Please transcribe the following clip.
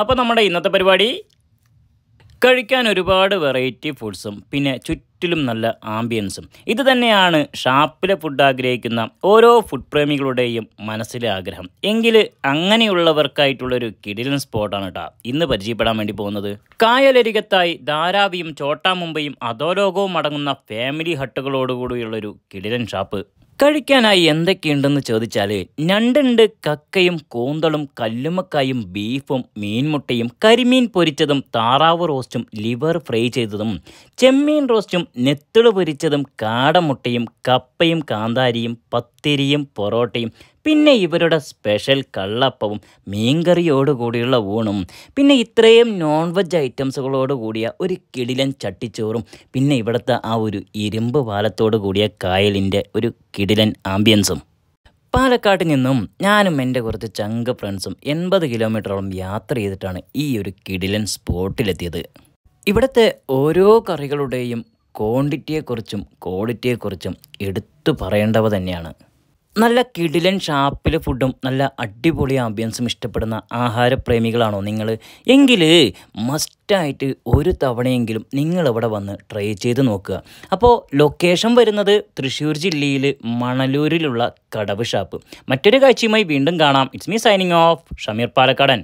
അപ്പോൾ നമ്മുടെ ഇന്നത്തെ പരിപാടി കഴിക്കാൻ ഒരുപാട് വെറൈറ്റി ഫുഡ്സും പിന്നെ ചുറ്റിലും നല്ല ആംബിയൻസും ഇത് തന്നെയാണ് ഷാപ്പിലെ ഫുഡ് ആഗ്രഹിക്കുന്ന ഓരോ ഫുഡ് പ്രേമികളുടെയും മനസ്സിലെ ആഗ്രഹം എങ്കിൽ അങ്ങനെയുള്ളവർക്കായിട്ടുള്ളൊരു കിടിലൻ സ്പോട്ടാണ് കേട്ടോ ഇന്ന് പരിചയപ്പെടാൻ വേണ്ടി പോകുന്നത് കായലരികത്തായി ധാരാവിയും ചോട്ടാമുമ്പയും അധോലോകവും അടങ്ങുന്ന ഫാമിലി ഹട്ടുകളോടുകൂടിയുള്ളൊരു കിടിലൻ ഷാപ്പ് കഴിക്കാനായി എന്തൊക്കെയുണ്ടെന്ന് ചോദിച്ചാൽ ഞണ്ടുണ്ട് കക്കയും കൂന്തളും കല്ലുമക്കായും ബീഫും മീൻമുട്ടയും കരിമീൻ പൊരിച്ചതും താറാവ് റോസ്റ്റും ലിവർ ഫ്രൈ ചെയ്തതും ചെമ്മീൻ റോസ്റ്റും നെത്തിള് പൊരിച്ചതും കാടമുട്ടയും കപ്പയും കാന്താരിയും പത്തിരിയും പൊറോട്ടയും പിന്നെ ഇവരുടെ സ്പെഷ്യൽ കള്ളപ്പവും മീൻകറിയോടുകൂടിയുള്ള ഊണും പിന്നെ ഇത്രയും നോൺ വെജ് ഐറ്റംസുകളോട് കൂടിയ ഒരു കിടിലൻ ചട്ടിച്ചോറും പിന്നെ ഇവിടുത്തെ ആ ഒരു ഇരുമ്പ് പാലത്തോട് കൂടിയ കായലിൻ്റെ ഒരു കിടിലൻ ആംബിയൻസും പാലക്കാട്ടിൽ നിന്നും ഞാനും എൻ്റെ കുറച്ച് ചങ്ക ഫ്രണ്ട്സും എൺപത് കിലോമീറ്ററോളം യാത്ര ചെയ്തിട്ടാണ് ഈ ഒരു കിടിലൻ സ്പോട്ടിലെത്തിയത് ഇവിടുത്തെ ഓരോ കറികളുടെയും ക്വാണ്ടിറ്റിയെക്കുറിച്ചും ക്വാളിറ്റിയെക്കുറിച്ചും എടുത്തു പറയേണ്ടവ തന്നെയാണ് നല്ല കിടിലൻ ഷാപ്പിലെ ഫുഡും നല്ല അടിപൊളി ആംബിയൻസും ഇഷ്ടപ്പെടുന്ന ആഹാരപ്രേമികളാണോ നിങ്ങൾ എങ്കിൽ മസ്റ്റായിട്ട് ഒരു തവണയെങ്കിലും നിങ്ങളിവിടെ വന്ന് ട്രൈ ചെയ്ത് നോക്കുക അപ്പോൾ ലൊക്കേഷൻ വരുന്നത് തൃശ്ശൂർ ജില്ലയിൽ മണലൂരിലുള്ള കടവ് ഷാപ്പ് മറ്റൊരു കാഴ്ചയുമായി വീണ്ടും കാണാം it's me signing off Shameer പാലക്കാടൻ